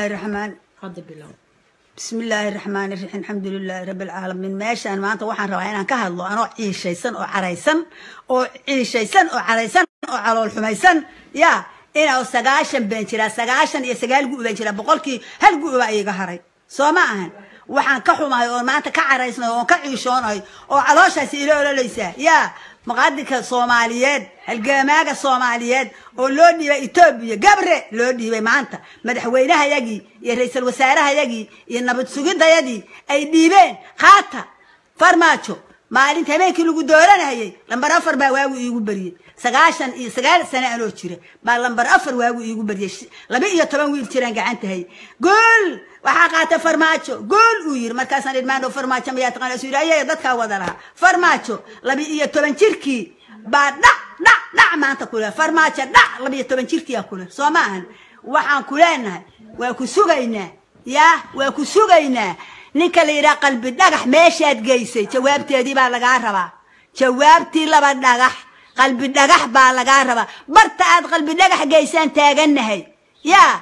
bismillaahi raxmaan bismillaahi raxmaani raxiim alxamdulilaahi rabbilcaalamiin meeshaan maanta waxaan rabaa inaan ka hadlo anoo ciishaysan oo caraysan oo ciishaysan oo caraysan oo calool xumaysan yaa inaa sagaashan baan jiraa sagaashan iyo sagaal gu'u baan jiraa boqolkii hal gu'u baa iiga haray soo ma ahan waxaan ka xumahay oon maanta ka caraysnayo oon ka ciishoonahay oo calooshaasi ila ololeysaa yaa maqaadinka soomaaliyeed halgamaaga soomaaliyeed oo loo dhiibay etoobiya gabre loo dhiibay maanta madaxweynahayagii iyo ra-iisul wasaarehayagii iyo nabad sugidayadii ay dhiibeen khaata farmaajo maalinta habeenkii lagu dooranayay lambar afar baa waagu iigu bariyey sagaashan iyo sagaal sane anoo jira baa lambar afar waagu iigu bariyey laba iyo toban wiil jiraan gacantahay gool waxaa qaatay farmaajo gool uu yiri markaasaan idmaandho farmaajo mayaa taqana isu yiri ayay dadkaa wada lahaa farmaajo laba iyo toban jirkii baa dhac dhac dhac maanta kule farmaajo dhac laba iyo toban jirkiiyaa kule soo ma ahan waxaan ku leenahay waa ku sugaynaa yah waa ku sugaynaa ninka la yidhaha qalbi dhagax meeshaad geysay jawaabteedii baa lagaa rabaa jawaabtii laba dhagax qalbi dhagax baa lagaa rabaa barta aad qalbi dhagax geysaan taagannahay yaa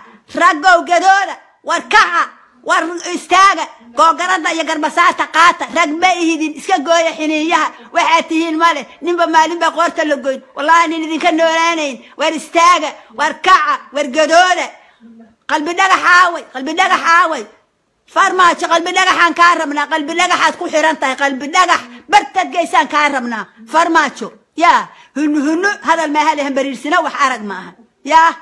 raggow gadooda war kaca war istaaga googarada iyo garbasaarta qaata rag ma ihidin iska gooya xiniinyaha waxaad tihiin male ninba maalin baa qoorta la goyn wallahi nin idinka noolaanayn war istaaga war kaca war gadooda qalbi dhagax aaway qalbi dhagax aaway فرماش قلب اللقح كارمنا قلب اللقح تكون حيرانتي قلب اللقح برتد جيسان كارمنا فرماشو يا هن هن هذا المهالي هم بريل سنة وحارق معها يا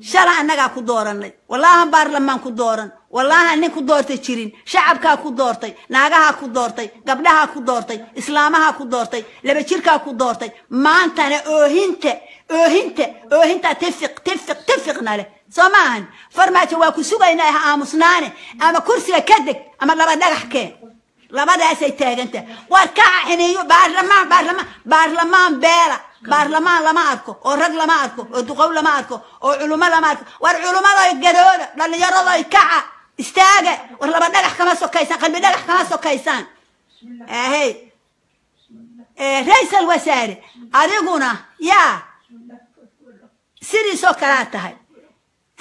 شرع النجا كدورن والله هم بارلمان دوران والله هني دورتي تشيرين شعب كا دورتي تي ناجها كدور تي قبلها كدور تي إسلامها كو دورتي لبشير كا كدور تي ما أنت أنا أهنت أهنت أهنت تفق تفق اتفقنا له سوماهن فرماتي waa ku sugaynaa aamusnaane ama kursiga kadeg ama laba dhagax keen labadaasay taaganta war kaca xiniyo baarlamaan baarlamaan baarlamaan beela baarlamaan lama arko oo rag lama arko oo duqow lama arko oo culummo lama arko war culummadoy garooda dhallinyaradoy kaca istaaga war laba dhagax kama sokaysaan qalbi dhagax kama sokaysaan ahey raysal wasaare adiguna yaa sidiisoo kalaa tahay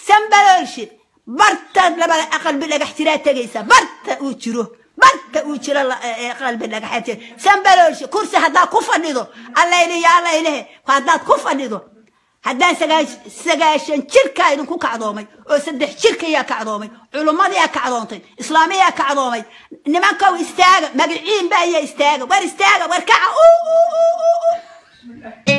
sanbalooshi barta qalbi dhagaxjiraa tegaysa barta uu jiro barta uu jiro qalbi dhagaxaa jira sanbalooshi kursi haddaad ku fadhido allayle ya allayle haddaad ku fadhido haddaan sagaashan jirkaa idinku kacdoomay oo saddex jirkayaa kacdoomay culummadiyaa kacdoontay islaamiyaa kacdoomay nimankow istaaga magiciin baayaa istaaga war istaaga war kaca